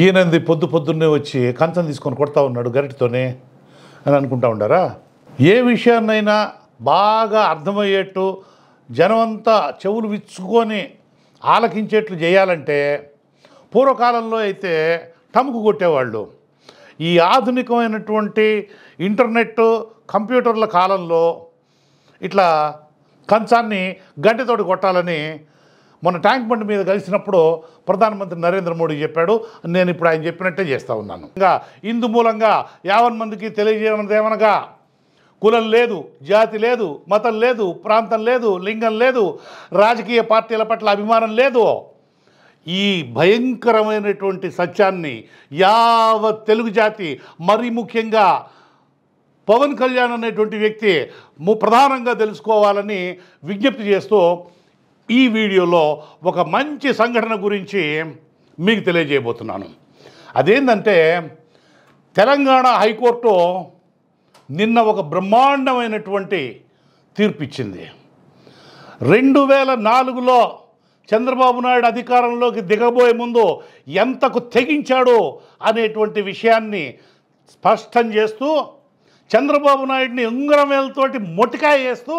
ఈయనంది పొద్దు పొద్దున్నే వచ్చి కంచం తీసుకొని కొడతా ఉన్నాడు గరిటితోనే అని అనుకుంటా ఉండారా ఏ విషయాన్నైనా బాగా అర్థమయ్యేట్టు జనమంతా చెవులు విచ్చుకొని ఆలకించేట్లు చేయాలంటే పూర్వకాలంలో అయితే టముకు కొట్టేవాళ్ళు ఈ ఆధునికమైనటువంటి ఇంటర్నెట్ కంప్యూటర్ల కాలంలో ఇట్లా కంచాన్ని గంటతోటి కొట్టాలని మొన్న ట్యాంక్ బండ్ మీద కలిసినప్పుడు ప్రధానమంత్రి నరేంద్ర మోడీ చెప్పాడు నేను ఇప్పుడు ఆయన చెప్పినట్టే చేస్తూ ఉన్నాను ఇంకా ఇందు మూలంగా యావన్ మందికి తెలియజేయమనగా కులం లేదు జాతి లేదు మతం లేదు ప్రాంతం లేదు లింగం లేదు రాజకీయ పార్టీల పట్ల అభిమానం లేదు ఈ భయంకరమైనటువంటి సత్యాన్ని యావత్ తెలుగు జాతి మరీ ముఖ్యంగా పవన్ కళ్యాణ్ అనేటువంటి వ్యక్తి ప్రధానంగా తెలుసుకోవాలని విజ్ఞప్తి చేస్తూ ఈ వీడియోలో ఒక మంచి సంఘటన గురించి మీకు తెలియజేయబోతున్నాను అదేంటంటే తెలంగాణ హైకోర్టు నిన్న ఒక బ్రహ్మాండమైనటువంటి తీర్పిచ్చింది రెండు వేల నాలుగులో చంద్రబాబు నాయుడు అధికారంలోకి దిగబోయే ముందు ఎంతకు తెగించాడో అనేటువంటి విషయాన్ని స్పష్టం చేస్తూ చంద్రబాబు నాయుడిని ఉంగరం వేలతోటి మొటికాయ వేస్తూ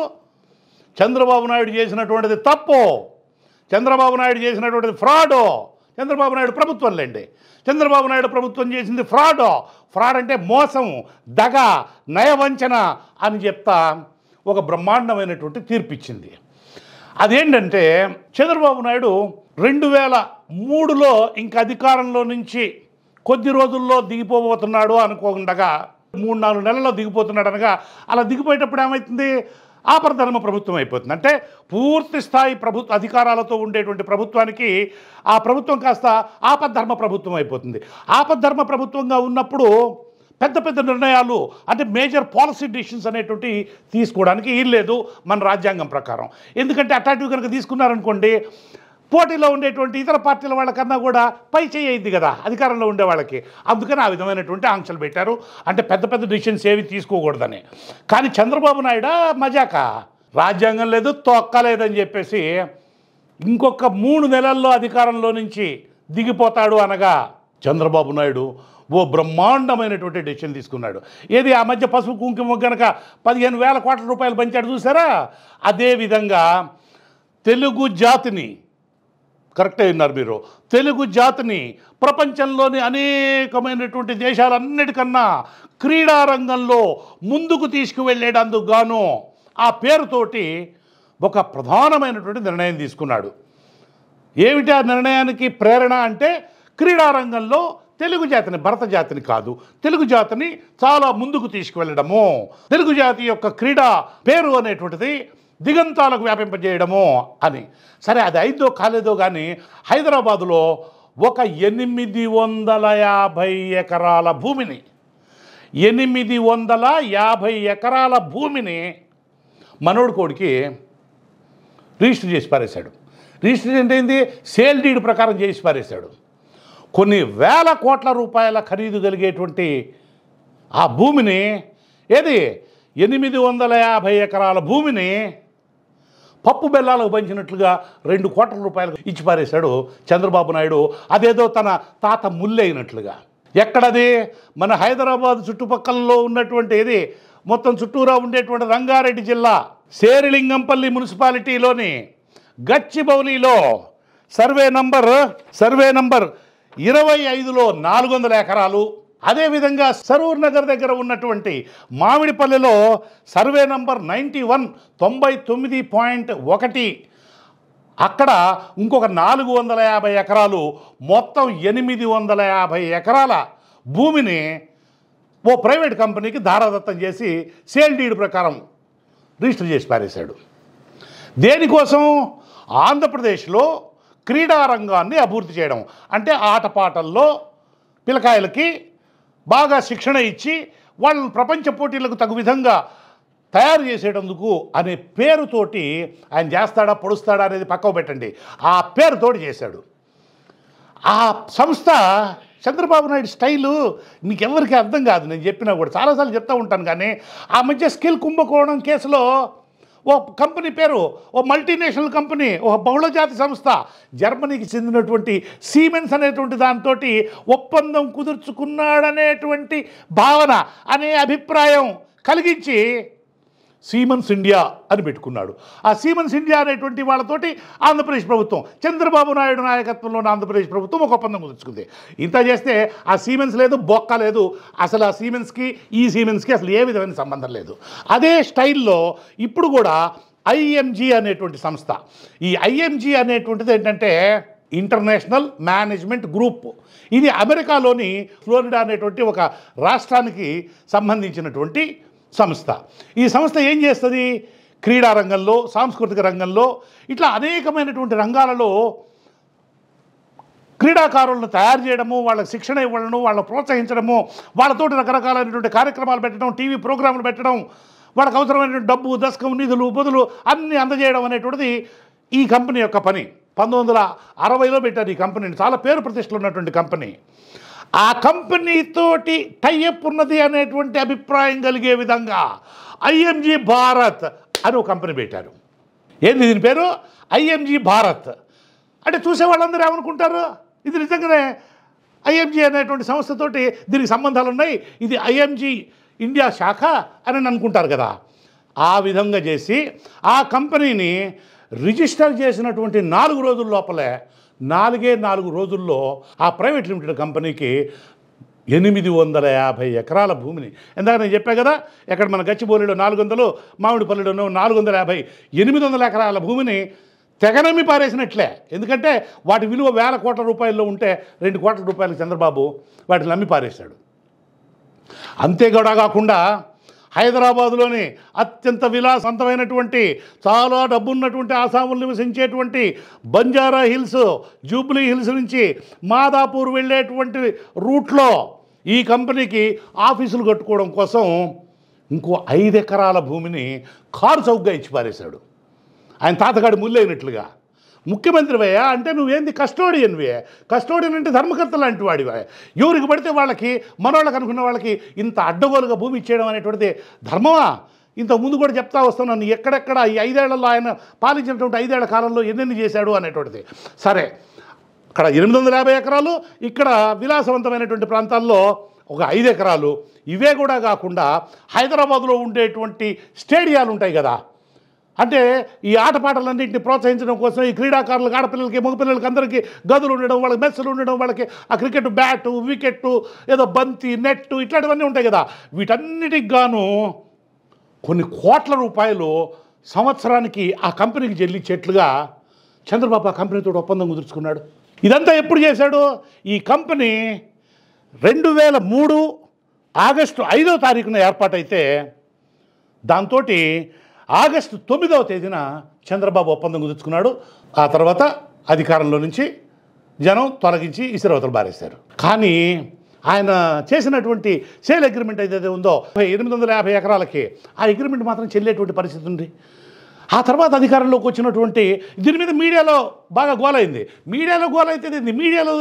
చంద్రబాబు నాయుడు చేసినటువంటిది తప్పు చంద్రబాబు నాయుడు చేసినటువంటిది ఫ్రాడు చంద్రబాబు నాయుడు ప్రభుత్వం లేండి చంద్రబాబు నాయుడు ప్రభుత్వం చేసింది ఫ్రాడు ఫ్రాడ్ అంటే మోసం దగ నయవంచన అని చెప్తా ఒక బ్రహ్మాండమైనటువంటి తీర్పిచ్చింది అదేంటంటే చంద్రబాబు నాయుడు రెండు వేల మూడులో ఇంక అధికారంలో నుంచి కొద్ది రోజుల్లో దిగిపోబోతున్నాడు అనుకోకుండగా మూడు నాలుగు నెలల్లో దిగిపోతున్నాడు అనగా అలా దిగిపోయేటప్పుడు ఏమవుతుంది ఆపద్ధర్మ ప్రభుత్వం అయిపోతుంది అంటే పూర్తి స్థాయి ప్రభుత్వ అధికారాలతో ఉండేటువంటి ప్రభుత్వానికి ఆ ప్రభుత్వం కాస్త ఆపద్ధర్మ ప్రభుత్వం అయిపోతుంది ఆపద్ధర్మ ప్రభుత్వంగా ఉన్నప్పుడు పెద్ద పెద్ద నిర్ణయాలు అంటే మేజర్ పాలసీ డిసిషన్స్ అనేటువంటి తీసుకోవడానికి లేదు మన రాజ్యాంగం ప్రకారం ఎందుకంటే అట్లాంటివి కనుక తీసుకున్నారనుకోండి పోటీలో ఉండేటువంటి ఇతర పార్టీల వాళ్ళకన్నా కూడా పై చేయింది కదా అధికారంలో ఉండే వాళ్ళకి అందుకని ఆ విధమైనటువంటి ఆంక్షలు పెట్టారు అంటే పెద్ద పెద్ద డిసిషన్స్ ఏవి తీసుకోకూడదని కానీ చంద్రబాబు నాయుడు మజాక రాజ్యాంగం లేదు తొక్కలేదని చెప్పేసి ఇంకొక మూడు నెలల్లో అధికారంలో నుంచి దిగిపోతాడు అనగా చంద్రబాబు నాయుడు ఓ బ్రహ్మాండమైనటువంటి డెసిషన్ తీసుకున్నాడు ఏది ఆ మధ్య పసుపు కుంకుమ కనుక పదిహేను వేల కోట్ల రూపాయలు పంచాడు చూసారా అదేవిధంగా తెలుగు జాతిని కరెక్టే విన్నారు మీరు తెలుగు జాతిని ప్రపంచంలోని అనేకమైనటువంటి దేశాలన్నిటికన్నా క్రీడారంగంలో ముందుకు తీసుకువెళ్ళేటందుకు గాను ఆ పేరుతోటి ఒక ప్రధానమైనటువంటి నిర్ణయం తీసుకున్నాడు ఏమిటి ఆ నిర్ణయానికి ప్రేరణ అంటే క్రీడారంగంలో తెలుగు జాతిని భరత జాతిని కాదు తెలుగు జాతిని చాలా ముందుకు తీసుకువెళ్ళడము తెలుగు జాతి యొక్క క్రీడా పేరు అనేటువంటిది దిగంతాలకు వ్యాపింపజేయడము అని సరే అది ఐదో కాలేదో కానీ హైదరాబాదులో ఒక ఎనిమిది వందల యాభై ఎకరాల భూమిని ఎనిమిది వందల యాభై ఎకరాల భూమిని మనోడు కోడికి రిజిస్టర్ చేసి పారేశాడు రిజిస్టర్ అంటే సేల్ డీడ్ ప్రకారం చేసి పారేశాడు కొన్ని వేల కోట్ల రూపాయల ఖరీదు కలిగేటువంటి ఆ భూమిని ఏది ఎనిమిది వందల యాభై ఎకరాల భూమిని పప్పు బెల్లాలకు పంచినట్లుగా రెండు కోట్ల రూపాయలు ఇచ్చి పారేశాడు చంద్రబాబు నాయుడు అదేదో తన తాత ముల్లి ఎక్కడది మన హైదరాబాద్ చుట్టుపక్కలలో ఉన్నటువంటి ఇది మొత్తం చుట్టూరా ఉండేటువంటి రంగారెడ్డి జిల్లా సేరిలింగంపల్లి మున్సిపాలిటీలోని గచ్చిబౌలిలో సర్వే నంబర్ సర్వే నంబర్ ఇరవై ఐదులో నాలుగు వందల ఎకరాలు అదేవిధంగా సరూర్ నగర్ దగ్గర ఉన్నటువంటి మామిడిపల్లిలో సర్వే నంబర్ నైంటీ వన్ తొంభై తొమ్మిది పాయింట్ ఒకటి అక్కడ ఇంకొక నాలుగు వందల యాభై ఎకరాలు మొత్తం ఎనిమిది వందల యాభై ఎకరాల భూమిని ఓ ప్రైవేట్ కంపెనీకి ధారాదత్తం చేసి సేల్ డీడ్ ప్రకారం రిజిస్టర్ చేసి పారేశాడు దేనికోసం ఆంధ్రప్రదేశ్లో క్రీడారంగాన్ని అభివృద్ధి చేయడం అంటే ఆటపాటల్లో పిల్లకాయలకి బాగా శిక్షణ ఇచ్చి వాళ్ళని ప్రపంచ పోటీలకు తగు విధంగా తయారు చేసేటందుకు అనే పేరుతోటి ఆయన చేస్తాడా పొడుస్తాడా అనేది పక్కకు పెట్టండి ఆ పేరుతోటి చేశాడు ఆ సంస్థ చంద్రబాబు నాయుడు స్టైలు నీకెవరికి అర్థం కాదు నేను చెప్పినా కూడా చాలాసార్లు చెప్తూ ఉంటాను కానీ ఆ మధ్య స్కిల్ కుంభకోణం కేసులో ఓ కంపెనీ పేరు ఓ మల్టీనేషనల్ కంపెనీ ఒక బహుళజాతి సంస్థ జర్మనీకి చెందినటువంటి సీమెన్స్ అనేటువంటి దాంతో ఒప్పందం కుదుర్చుకున్నాడనేటువంటి భావన అనే అభిప్రాయం కలిగించి సీమన్స్ ఇండియా అని పెట్టుకున్నాడు ఆ సీమన్స్ ఇండియా అనేటువంటి వాళ్ళతోటి ఆంధ్రప్రదేశ్ ప్రభుత్వం చంద్రబాబు నాయుడు నాయకత్వంలోని ఆంధ్రప్రదేశ్ ప్రభుత్వం ఒక ఒప్పందం కుదుర్చుకుంది ఇంత చేస్తే ఆ సీమెన్స్ లేదు బొక్క లేదు అసలు ఆ సీమెన్స్కి ఈ సీమెన్స్కి అసలు ఏ విధమైన సంబంధం లేదు అదే స్టైల్లో ఇప్పుడు కూడా ఐఎంజీ అనేటువంటి సంస్థ ఈ ఐఎంజీ అనేటువంటిది ఏంటంటే ఇంటర్నేషనల్ మేనేజ్మెంట్ గ్రూప్ ఇది అమెరికాలోని ఫ్లోరిడా అనేటువంటి ఒక రాష్ట్రానికి సంబంధించినటువంటి సంస్థ ఈ సంస్థ ఏం చేస్తుంది క్రీడా రంగంలో సాంస్కృతిక రంగంలో ఇట్లా అనేకమైనటువంటి రంగాలలో క్రీడాకారులను తయారు చేయడము వాళ్ళకి శిక్షణ ఇవ్వడము వాళ్ళని ప్రోత్సహించడము వాళ్ళతో రకరకాలైనటువంటి కార్యక్రమాలు పెట్టడం టీవీ ప్రోగ్రాంలు పెట్టడం వాళ్ళకి అవసరమైనటువంటి డబ్బు దశకం నిధులు బదులు అన్నీ అందజేయడం అనేటువంటిది ఈ కంపెనీ యొక్క పని పంతొమ్మిది వందల అరవైలో పెట్టారు ఈ కంపెనీని చాలా పేరు ప్రతిష్టలు ఉన్నటువంటి కంపెనీ ఆ కంపెనీతోటి టైఅప్ ఉన్నది అనేటువంటి అభిప్రాయం కలిగే విధంగా ఐఎంజీ భారత్ అని ఒక కంపెనీ పెట్టారు ఏంది దీని పేరు ఐఎంజీ భారత్ అంటే చూసే వాళ్ళందరూ ఏమనుకుంటారు ఇది నిజంగానే ఐఎంజీ అనేటువంటి సంస్థతోటి దీనికి సంబంధాలు ఉన్నాయి ఇది ఐఎంజీ ఇండియా శాఖ అని అనుకుంటారు కదా ఆ విధంగా చేసి ఆ కంపెనీని రిజిస్టర్ చేసినటువంటి నాలుగు రోజుల లోపలే నాలుగే నాలుగు రోజుల్లో ఆ ప్రైవేట్ లిమిటెడ్ కంపెనీకి ఎనిమిది వందల యాభై ఎకరాల భూమిని ఎందుకంటే నేను చెప్పా కదా ఎక్కడ మన గచ్చిబోలిలో నాలుగు వందలు పల్లెలో నాలుగు వందల యాభై ఎనిమిది వందల ఎకరాల భూమిని తెగనమ్మి పారేసినట్లే ఎందుకంటే వాటి విలువ వేల కోట్ల రూపాయల్లో ఉంటే రెండు కోట్ల రూపాయలు చంద్రబాబు వాటిని అమ్మి పారేశాడు అంతేగా కాకుండా హైదరాబాదులోని అత్యంత విలాసవంతమైనటువంటి చాలా డబ్బున్నటువంటి ఆసాములు నివసించేటువంటి బంజారా హిల్స్ జూబ్లీ హిల్స్ నుంచి మాదాపూర్ వెళ్ళేటువంటి రూట్లో ఈ కంపెనీకి ఆఫీసులు కట్టుకోవడం కోసం ఇంకో ఐదు ఎకరాల భూమిని కారు చౌకగా ఇచ్చి పారేశాడు ఆయన తాతగాడి ముళ్ళైనట్లుగా ముఖ్యమంత్రివయ్యా అంటే నువ్వేంది కస్టోడియన్వే కస్టోడియన్ అంటే ధర్మకర్త లాంటి వాడివే ఎవరికి పడితే వాళ్ళకి మనవాళ్ళకి అనుకున్న వాళ్ళకి ఇంత అడ్డగోలుగా భూమి ఇచ్చేయడం అనేటువంటిది ధర్మమా ఇంతకుముందు కూడా చెప్తా వస్తున్నాను ఎక్కడెక్కడ ఈ ఐదేళ్లలో ఆయన పాలించినటువంటి ఐదేళ్ల కాలంలో ఎన్నెన్ని చేశాడు అనేటువంటిది సరే అక్కడ ఎనిమిది వందల యాభై ఎకరాలు ఇక్కడ విలాసవంతమైనటువంటి ప్రాంతాల్లో ఒక ఐదు ఎకరాలు ఇవే కూడా కాకుండా హైదరాబాద్లో ఉండేటువంటి స్టేడియాలు ఉంటాయి కదా అంటే ఈ ఆటపాటలన్నింటిని ప్రోత్సహించడం కోసం ఈ క్రీడాకారులకు ఆడపిల్లలకి మగపిల్లలకి అందరికీ గదులు ఉండడం వాళ్ళకి మెస్సులు ఉండడం వాళ్ళకి ఆ క్రికెట్ బ్యాటు వికెట్టు ఏదో బంతి నెట్టు ఇట్లాంటివన్నీ ఉంటాయి కదా వీటన్నిటికి గాను కొన్ని కోట్ల రూపాయలు సంవత్సరానికి ఆ కంపెనీకి చెల్లించేట్లుగా చంద్రబాబు ఆ కంపెనీతో ఒప్పందం కుదుర్చుకున్నాడు ఇదంతా ఎప్పుడు చేశాడు ఈ కంపెనీ రెండు వేల మూడు ఆగస్టు ఐదో తారీఖున ఏర్పాటైతే దాంతో ఆగస్టు తొమ్మిదవ తేదీన చంద్రబాబు ఒప్పందం కుదుర్చుకున్నాడు ఆ తర్వాత అధికారంలో నుంచి జనం తొలగించి ఇసురవతలు బారేశారు కానీ ఆయన చేసినటువంటి సేల్ అగ్రిమెంట్ ఏదైతే ఉందో ఎనిమిది వందల యాభై ఎకరాలకి ఆ అగ్రిమెంట్ మాత్రం చెల్లేటువంటి పరిస్థితి ఉంది ఆ తర్వాత అధికారంలోకి వచ్చినటువంటి దీని మీద మీడియాలో బాగా గోలైంది మీడియాలో గోలైతే మీడియాలో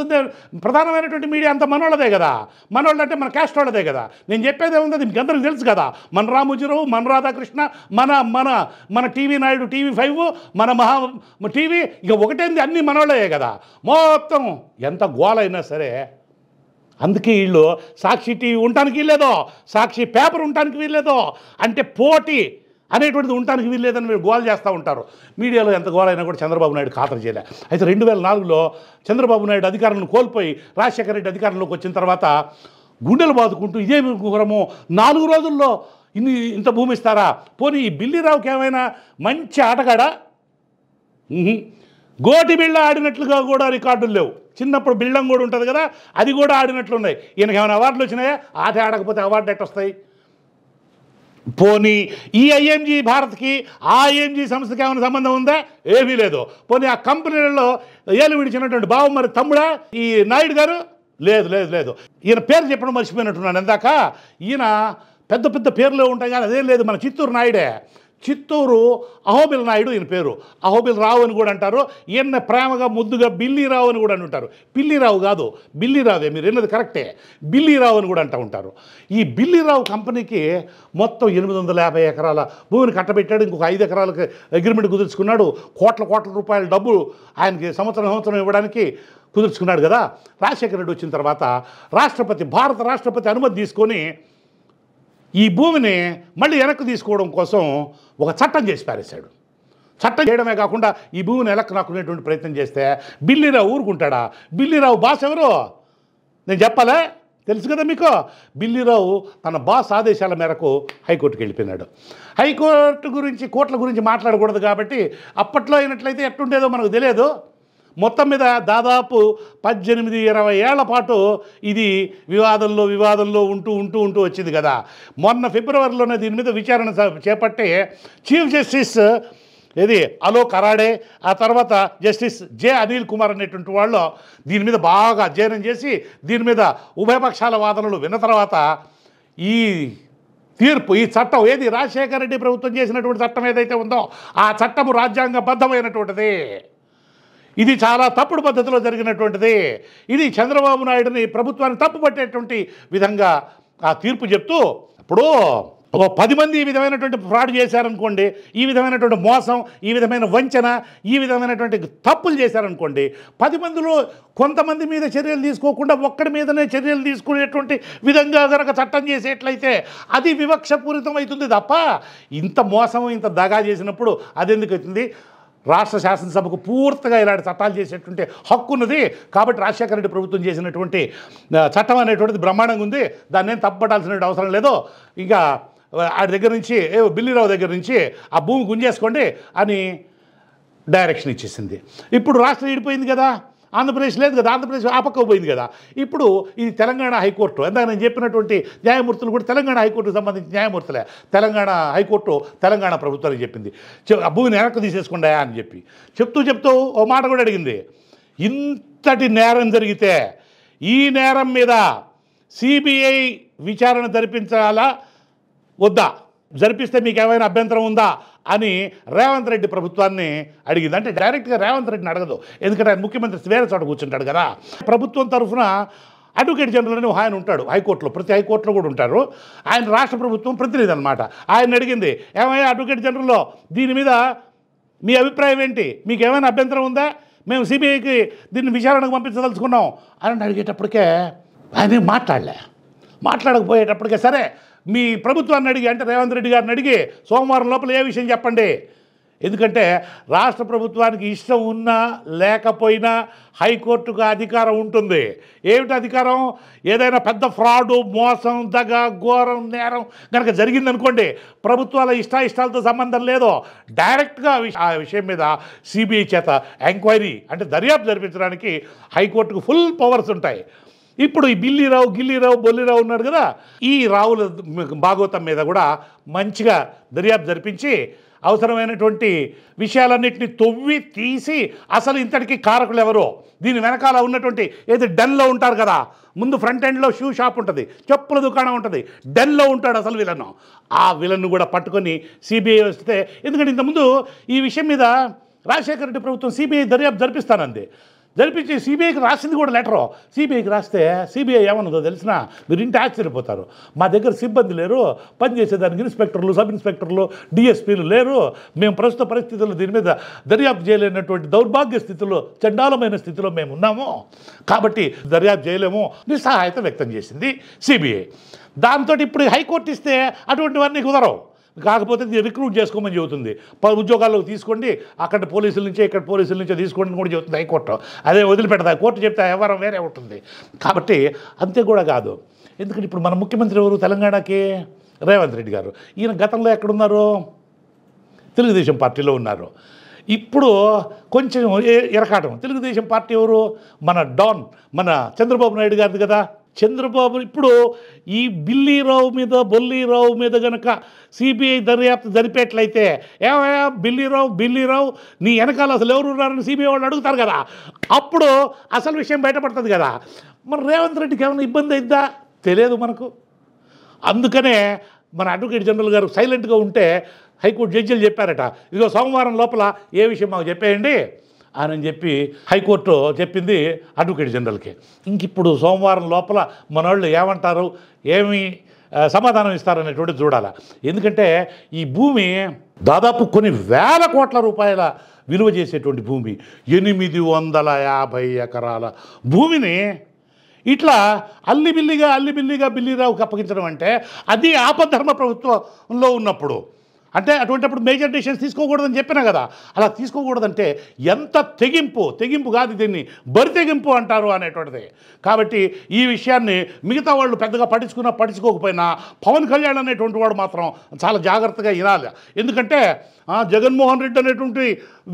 ప్రధానమైనటువంటి మీడియా అంత మనోళ్ళదే కదా మనోళ్ళు అంటే మన క్యాస్ట్ వాళ్ళదే కదా నేను చెప్పేది ఏముంది అది మీకు తెలుసు కదా మన రామోజీరావు మన రాధాకృష్ణ మన మన మన టీవీ నాయుడు టీవీ ఫైవ్ మన మహా టీవీ ఇక ఒకటేంది అన్ని మనోళ్ళయే కదా మొత్తం ఎంత గోలైనా సరే అందుకే వీళ్ళు సాక్షి టీవీ ఉండటానికి వీల్లేదో సాక్షి పేపర్ ఉండటానికి వీల్లేదో అంటే పోటీ అనేటువంటిది ఉండడానికి వీలు లేదని మీరు గోలు చేస్తూ ఉంటారు మీడియాలో ఎంత గోలైనా కూడా చంద్రబాబు నాయుడు ఖాతరు చేయలే అయితే రెండు వేల నాలుగులో చంద్రబాబు నాయుడు అధికారులను కోల్పోయి రాజశేఖర రెడ్డి అధికారంలోకి వచ్చిన తర్వాత గుండెలు బాదుకుంటూ ఇదే గురము నాలుగు రోజుల్లో ఇన్ని ఇంత భూమి ఇస్తారా పోనీ ఈ బిల్లిరావుకి ఏమైనా మంచి ఆటగాడా గోటి బిళ్ళ ఆడినట్లుగా కూడా రికార్డులు లేవు చిన్నప్పుడు బిళ్ళం కూడా ఉంటుంది కదా అది కూడా ఆడినట్లున్నాయి ఈయనకి ఏమైనా అవార్డులు వచ్చినాయా ఆట ఆడకపోతే అవార్డు ఎట్టొస్తాయి వస్తాయి పోనీ ఈ ఐఎంజీ భారత్కి ఆ ఐఎంజీ సంస్థకి ఏమైనా సంబంధం ఉందా ఏమీ లేదు పోనీ ఆ కంపెనీలలో ఏలు విడిచినటువంటి బావు మరి తమ్ముడా ఈ నాయుడు గారు లేదు లేదు లేదు ఈయన పేరు చెప్పడం మర్చిపోయినట్టున్నాను ఇందాక ఈయన పెద్ద పెద్ద పేర్లు ఉంటాయి కానీ అదేం లేదు మన చిత్తూరు నాయుడే చిత్తూరు అహోబిల్ నాయుడు ఈయన పేరు అహోబిల్ రావు అని కూడా అంటారు ఈయన ప్రేమగా ముద్దుగా బిల్లీరావు అని కూడా అంటారు పిల్లిరావు కాదు బిల్లీరావే మీరు విన్నది కరెక్టే బిల్లీరావు అని కూడా అంటూ ఉంటారు ఈ బిల్లీరావు కంపెనీకి మొత్తం ఎనిమిది వందల యాభై ఎకరాల భూమిని కట్టబెట్టాడు ఇంకొక ఐదు ఎకరాలకి అగ్రిమెంట్ కుదుర్చుకున్నాడు కోట్ల కోట్ల రూపాయల డబ్బు ఆయనకి సంవత్సరం సంవత్సరం ఇవ్వడానికి కుదుర్చుకున్నాడు కదా రాజశేఖర రెడ్డి వచ్చిన తర్వాత రాష్ట్రపతి భారత రాష్ట్రపతి అనుమతి తీసుకొని ఈ భూమిని మళ్ళీ వెనక్కి తీసుకోవడం కోసం ఒక చట్టం చేసి పారేశాడు చట్టం చేయడమే కాకుండా ఈ భూమిని నాకునేటువంటి ప్రయత్నం చేస్తే బిల్లిరావు ఊరుకుంటాడా బిల్లిరావు బాస్ ఎవరు నేను చెప్పాలే తెలుసు కదా మీకు బిల్లీరావు తన బాస్ ఆదేశాల మేరకు హైకోర్టుకి వెళ్ళిపోయినాడు హైకోర్టు గురించి కోర్టుల గురించి మాట్లాడకూడదు కాబట్టి అప్పట్లో అయినట్లయితే ఎట్టుండేదో మనకు తెలియదు మొత్తం మీద దాదాపు పద్దెనిమిది ఇరవై ఏళ్ల పాటు ఇది వివాదంలో వివాదంలో ఉంటూ ఉంటూ ఉంటూ వచ్చింది కదా మొన్న ఫిబ్రవరిలోనే దీని మీద విచారణ చేపట్టే చీఫ్ జస్టిస్ ఏది అలో కరాడే ఆ తర్వాత జస్టిస్ జె అనిల్ కుమార్ అనేటువంటి వాళ్ళు దీని మీద బాగా అధ్యయనం చేసి దీని మీద ఉభయపక్షాల వాదనలు విన్న తర్వాత ఈ తీర్పు ఈ చట్టం ఏది రాజశేఖర రెడ్డి ప్రభుత్వం చేసినటువంటి చట్టం ఏదైతే ఉందో ఆ చట్టము రాజ్యాంగబద్ధమైనటువంటిది ఇది చాలా తప్పుడు పద్ధతిలో జరిగినటువంటిది ఇది చంద్రబాబు నాయుడిని ప్రభుత్వాన్ని తప్పుపట్టేటువంటి విధంగా ఆ తీర్పు చెప్తూ ఇప్పుడు ఒక పది మంది ఈ విధమైనటువంటి ఫ్రాడ్ చేశారనుకోండి ఈ విధమైనటువంటి మోసం ఈ విధమైన వంచన ఈ విధమైనటువంటి తప్పులు చేశారనుకోండి పది మందిలో కొంతమంది మీద చర్యలు తీసుకోకుండా ఒక్కడి మీదనే చర్యలు తీసుకునేటువంటి విధంగా కనుక చట్టం చేసేట్లయితే అది వివక్షపూరితం అవుతుంది తప్ప ఇంత మోసం ఇంత దగా చేసినప్పుడు అది ఎందుకు అవుతుంది రాష్ట్ర శాసనసభకు పూర్తిగా ఇలాంటి చట్టాలు చేసేటువంటి హక్కు ఉన్నది కాబట్టి రాజశేఖర రెడ్డి ప్రభుత్వం చేసినటువంటి చట్టం అనేటువంటిది బ్రహ్మాండంగా ఉంది దాన్ని ఏం తప్పపడాల్సిన అవసరం లేదు ఇంకా ఆడి దగ్గర నుంచి బిల్లిరావు దగ్గర నుంచి ఆ భూమి గుంజేసుకోండి అని డైరెక్షన్ ఇచ్చేసింది ఇప్పుడు రాష్ట్రం విడిపోయింది కదా ఆంధ్రప్రదేశ్ లేదు కదా ఆంధ్రప్రదేశ్ ఆ కదా ఇప్పుడు ఇది తెలంగాణ హైకోర్టు ఎందుకంటే నేను చెప్పినటువంటి న్యాయమూర్తులు కూడా తెలంగాణ హైకోర్టుకు సంబంధించిన న్యాయమూర్తులే తెలంగాణ హైకోర్టు తెలంగాణ ప్రభుత్వానికి చెప్పింది భూమిని వెనక్కి తీసేసుకుండా అని చెప్పి చెప్తూ చెప్తూ ఓ మాట కూడా అడిగింది ఇంతటి నేరం జరిగితే ఈ నేరం మీద సిబిఐ విచారణ జరిపించాలా వద్దా జరిపిస్తే మీకు ఏమైనా అభ్యంతరం ఉందా అని రేవంత్ రెడ్డి ప్రభుత్వాన్ని అడిగింది అంటే డైరెక్ట్గా రేవంత్ రెడ్డిని అడగదు ఎందుకంటే ఆయన ముఖ్యమంత్రి వేరే చోట కూర్చుంటాడు కదా ప్రభుత్వం తరఫున అడ్వకేట్ జనరల్ అని ఆయన ఉంటాడు హైకోర్టులో ప్రతి హైకోర్టులో కూడా ఉంటారు ఆయన రాష్ట్ర ప్రభుత్వం ప్రతినిధి అనమాట ఆయన అడిగింది ఏమైనా అడ్వకేట్ జనరల్లో దీని మీద మీ అభిప్రాయం ఏంటి మీకు ఏమైనా అభ్యంతరం ఉందా మేము సిబిఐకి దీన్ని విచారణకు పంపించదలుచుకున్నాం అని అడిగేటప్పటికే ఆయన మాట్లాడలే మాట్లాడకపోయేటప్పటికే సరే మీ ప్రభుత్వాన్ని అడిగి అంటే రేవంత్ రెడ్డి గారిని అడిగి సోమవారం లోపల ఏ విషయం చెప్పండి ఎందుకంటే రాష్ట్ర ప్రభుత్వానికి ఇష్టం ఉన్నా లేకపోయినా హైకోర్టుకు అధికారం ఉంటుంది ఏమిటి అధికారం ఏదైనా పెద్ద ఫ్రాడు మోసం దగ ఘోరం నేరం కనుక జరిగిందనుకోండి ప్రభుత్వాల ఇష్టాయిష్టాలతో సంబంధం లేదో డైరెక్ట్గా ఆ విషయం మీద సిబిఐ చేత ఎంక్వైరీ అంటే దర్యాప్తు జరిపించడానికి హైకోర్టుకు ఫుల్ పవర్స్ ఉంటాయి ఇప్పుడు ఈ బిల్లీరావు గిల్లీరావు బొల్లిరావు ఉన్నాడు కదా ఈ రావుల భాగవతం మీద కూడా మంచిగా దర్యాప్తు జరిపించి అవసరమైనటువంటి విషయాలన్నింటినీ తొవ్వి తీసి అసలు ఇంతటికి కారకులు ఎవరో దీని వెనకాల ఉన్నటువంటి ఏది డెన్లో ఉంటారు కదా ముందు ఫ్రంట్ ఎండ్లో షూ షాప్ ఉంటుంది చెప్పుల దుకాణం ఉంటుంది డెన్లో ఉంటాడు అసలు విలను ఆ విలను కూడా పట్టుకొని సిబిఐ వస్తే ఎందుకంటే ఇంతకుముందు ఈ విషయం మీద రాజశేఖర రెడ్డి ప్రభుత్వం సిబిఐ దర్యాప్తు జరిపిస్తానంది జరిపించి సిబిఐకి రాసింది కూడా లెటరు సిబిఐకి రాస్తే సిబిఐ ఏమన్నదో తెలిసిన మీరు ఇంటి ఆశ్చర్యపోతారు మా దగ్గర సిబ్బంది లేరు పనిచేసేదానికి ఇన్స్పెక్టర్లు సబ్ ఇన్స్పెక్టర్లు డిఎస్పీలు లేరు మేము ప్రస్తుత పరిస్థితుల్లో దీని మీద దర్యాప్తు చేయలేనటువంటి దౌర్భాగ్య స్థితిలో చండాలమైన స్థితిలో మేము ఉన్నాము కాబట్టి దర్యాప్తు చేయలేము నిస్సహాయత వ్యక్తం చేసింది సిబిఐ దాంతో ఇప్పుడు హైకోర్టు ఇస్తే అటువంటివన్నీ కుదరవు కాకపోతే ఇది రిక్రూట్ చేసుకోమని చెబుతుంది పది ఉద్యోగాల్లోకి తీసుకోండి అక్కడ పోలీసుల నుంచే ఇక్కడ పోలీసుల నుంచే తీసుకోండి కూడా చెబుతుంది హైకోర్టు అదే వదిలిపెడతా కోర్టు చెప్తే వ్యవహారం వేరే ఉంటుంది కాబట్టి అంతే కూడా కాదు ఎందుకంటే ఇప్పుడు మన ముఖ్యమంత్రి ఎవరు తెలంగాణకి రేవంత్ రెడ్డి గారు ఈయన గతంలో ఎక్కడున్నారు తెలుగుదేశం పార్టీలో ఉన్నారు ఇప్పుడు కొంచెం ఎరకాటం తెలుగుదేశం పార్టీ ఎవరు మన డాన్ మన చంద్రబాబు నాయుడు గారిది కదా చంద్రబాబు ఇప్పుడు ఈ బిల్లీరావు మీద బొల్లీరావు మీద గనక సిబిఐ దర్యాప్తు జరిపేట్లయితే ఏమయ్యా బిల్లీరావు బిల్లీరావు నీ వెనకాల అసలు ఎవరు ఉన్నారని సిబిఐ వాళ్ళు అడుగుతారు కదా అప్పుడు అసలు విషయం బయటపడుతుంది కదా మరి రేవంత్ రెడ్డికి ఏమైనా ఇబ్బంది అయిద్దా తెలియదు మనకు అందుకనే మన అడ్వకేట్ జనరల్ గారు సైలెంట్గా ఉంటే హైకోర్టు జడ్జీలు చెప్పారట ఇదిగో సోమవారం లోపల ఏ విషయం మాకు చెప్పేయండి అని చెప్పి హైకోర్టు చెప్పింది అడ్వకేట్ జనరల్కి ఇంక ఇప్పుడు సోమవారం లోపల మన ఏమంటారు ఏమి సమాధానం ఇస్తారనేటువంటిది చూడాలి ఎందుకంటే ఈ భూమి దాదాపు కొన్ని వేల కోట్ల రూపాయల విలువ చేసేటువంటి భూమి ఎనిమిది వందల యాభై ఎకరాల భూమిని ఇట్లా అల్లిబిల్లిగా అల్లిబిల్లిగా బిల్లిరావుకి అప్పగించడం అంటే అది ఆపద్ధర్మ ప్రభుత్వంలో ఉన్నప్పుడు అంటే అటువంటిప్పుడు మేజర్ డెసిషన్స్ తీసుకోకూడదని చెప్పినా కదా అలా తీసుకోకూడదంటే ఎంత తెగింపు తెగింపు కాదు దీన్ని బరి తెగింపు అంటారు అనేటువంటిది కాబట్టి ఈ విషయాన్ని మిగతా వాళ్ళు పెద్దగా పట్టించుకున్నా పట్టించుకోకపోయినా పవన్ కళ్యాణ్ అనేటువంటి వాడు మాత్రం చాలా జాగ్రత్తగా ఇనాలి ఎందుకంటే జగన్మోహన్ రెడ్డి అనేటువంటి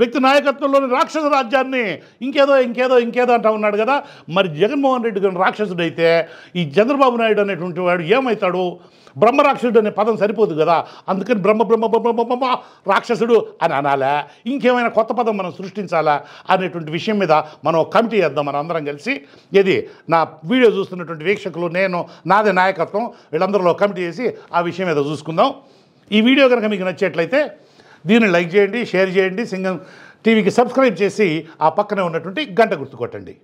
వ్యక్తి నాయకత్వంలోని రాక్షస రాజ్యాన్ని ఇంకేదో ఇంకేదో ఇంకేదో అంటా ఉన్నాడు కదా మరి జగన్మోహన్ రెడ్డి కానీ రాక్షసుడైతే ఈ చంద్రబాబు నాయుడు అనేటువంటి వాడు ఏమవుతాడు బ్రహ్మరాక్షసుడు అనే పదం సరిపోదు కదా అందుకని బ్రహ్మ బ్రహ్మ బ్రహ్మ రాక్షసుడు అని అనాలా ఇంకేమైనా కొత్త పదం మనం సృష్టించాలా అనేటువంటి విషయం మీద మనం కమిటీ చేద్దాం మనం అందరం కలిసి ఇది నా వీడియో చూస్తున్నటువంటి వీక్షకులు నేను నాదే నాయకత్వం వీళ్ళందరిలో కమిటీ చేసి ఆ విషయం మీద చూసుకుందాం ఈ వీడియో కనుక మీకు నచ్చేట్లయితే దీన్ని లైక్ చేయండి షేర్ చేయండి సింగం టీవీకి సబ్స్క్రైబ్ చేసి ఆ పక్కనే ఉన్నటువంటి గంట గుర్తుకొట్టండి